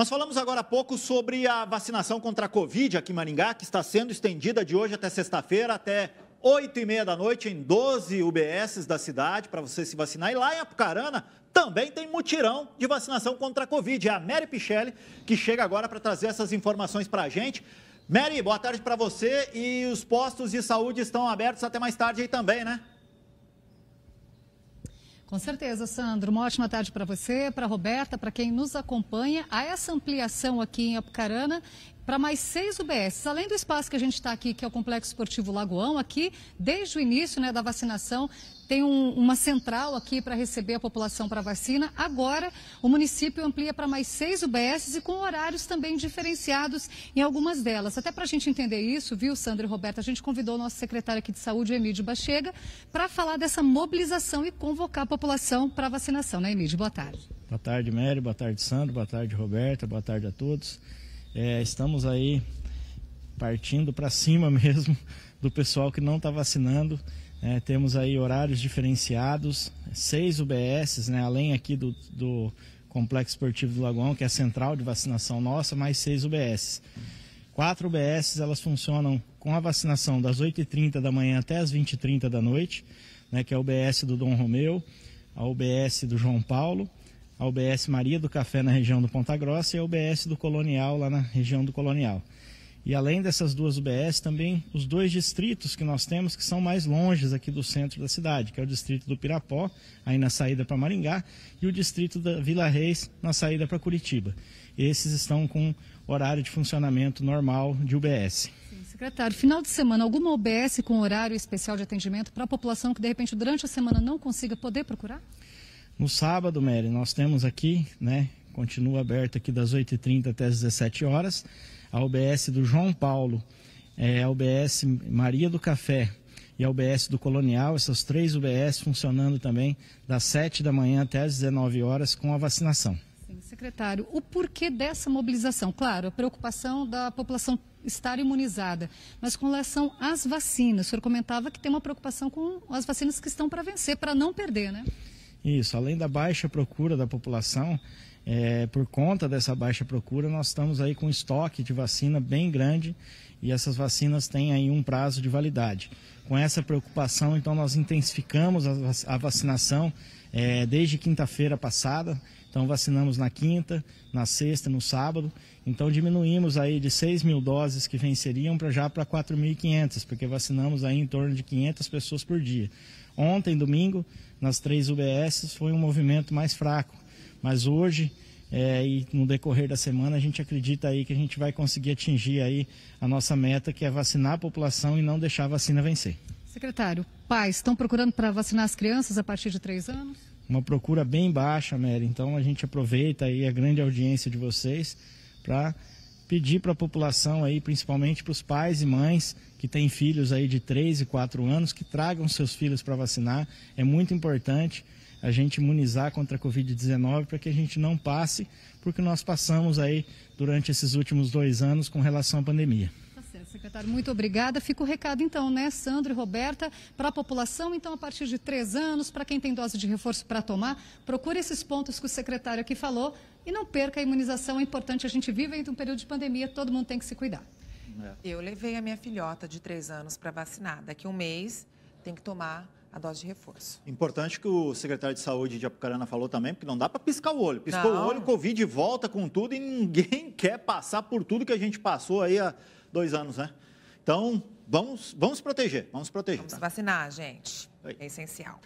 Nós falamos agora há pouco sobre a vacinação contra a Covid aqui em Maringá, que está sendo estendida de hoje até sexta-feira, até 8 e meia da noite, em 12 UBSs da cidade, para você se vacinar. E lá em Apucarana também tem mutirão de vacinação contra a Covid. É a Mary Pichelli que chega agora para trazer essas informações para a gente. Mary, boa tarde para você e os postos de saúde estão abertos até mais tarde aí também, né? Com certeza, Sandro. Uma ótima tarde para você, para Roberta, para quem nos acompanha. Há essa ampliação aqui em Apucarana para mais seis UBSs. Além do espaço que a gente está aqui, que é o Complexo Esportivo Lagoão, aqui, desde o início né, da vacinação, tem um, uma central aqui para receber a população para vacina. Agora, o município amplia para mais seis UBSs e com horários também diferenciados em algumas delas. Até para a gente entender isso, viu, Sandra e Roberta, a gente convidou o nosso secretário aqui de saúde, Emílio Bachega, para falar dessa mobilização e convocar a população para vacinação. Né, Emílio? Boa tarde. Boa tarde, Mary. Boa tarde, Sandro. Boa tarde, Roberta. Boa tarde a todos. É, estamos aí partindo para cima mesmo do pessoal que não está vacinando. É, temos aí horários diferenciados, seis UBSs, né, além aqui do, do Complexo Esportivo do Lagoão, que é a central de vacinação nossa, mais seis UBSs. Quatro UBSs elas funcionam com a vacinação das 8h30 da manhã até as 20h30 da noite, né, que é a UBS do Dom Romeu, a UBS do João Paulo, a UBS Maria do Café na região do Ponta Grossa e a UBS do Colonial lá na região do Colonial. E além dessas duas UBS, também os dois distritos que nós temos que são mais longes aqui do centro da cidade, que é o distrito do Pirapó, aí na saída para Maringá, e o distrito da Vila Reis, na saída para Curitiba. Esses estão com horário de funcionamento normal de UBS. Sim, secretário, final de semana, alguma UBS com horário especial de atendimento para a população que, de repente, durante a semana não consiga poder procurar? No sábado, Mary, nós temos aqui, né? Continua aberto aqui das 8h30 até as 17 horas. A UBS do João Paulo, é, a UBS Maria do Café e a UBS do Colonial, essas três UBS funcionando também das 7 da manhã até as 19 horas com a vacinação. Sim, secretário, o porquê dessa mobilização? Claro, a preocupação da população estar imunizada. Mas com relação às vacinas, o senhor comentava que tem uma preocupação com as vacinas que estão para vencer, para não perder, né? Isso, além da baixa procura da população, é, por conta dessa baixa procura, nós estamos aí com um estoque de vacina bem grande e essas vacinas têm aí um prazo de validade. Com essa preocupação, então, nós intensificamos a vacinação é, desde quinta-feira passada. Então, vacinamos na quinta, na sexta, no sábado. Então, diminuímos aí de 6 mil doses que venceriam para já para 4.500, porque vacinamos aí em torno de 500 pessoas por dia. Ontem, domingo, nas três UBSs, foi um movimento mais fraco mas hoje é, e no decorrer da semana a gente acredita aí que a gente vai conseguir atingir aí a nossa meta que é vacinar a população e não deixar a vacina vencer. Secretário, pais estão procurando para vacinar as crianças a partir de três anos? Uma procura bem baixa, Mary. Então a gente aproveita aí a grande audiência de vocês para pedir para a população aí, principalmente para os pais e mães que têm filhos aí de 3 e 4 anos, que tragam seus filhos para vacinar. É muito importante a gente imunizar contra a Covid-19 para que a gente não passe porque nós passamos aí durante esses últimos dois anos com relação à pandemia. Tá certo, Secretário, muito obrigada. Fica o recado então, né, Sandro e Roberta, para a população, então, a partir de três anos, para quem tem dose de reforço para tomar, procure esses pontos que o secretário aqui falou e não perca a imunização. É importante, a gente vive em um período de pandemia, todo mundo tem que se cuidar. Eu levei a minha filhota de três anos para vacinar. Daqui um mês tem que tomar a dose de reforço. Importante que o secretário de saúde de Apucarana falou também, porque não dá para piscar o olho. Piscou não. o olho, Covid volta com tudo e ninguém quer passar por tudo que a gente passou aí há dois anos, né? Então, vamos, vamos proteger, vamos proteger. Vamos tá? vacinar, gente. Oi. É essencial.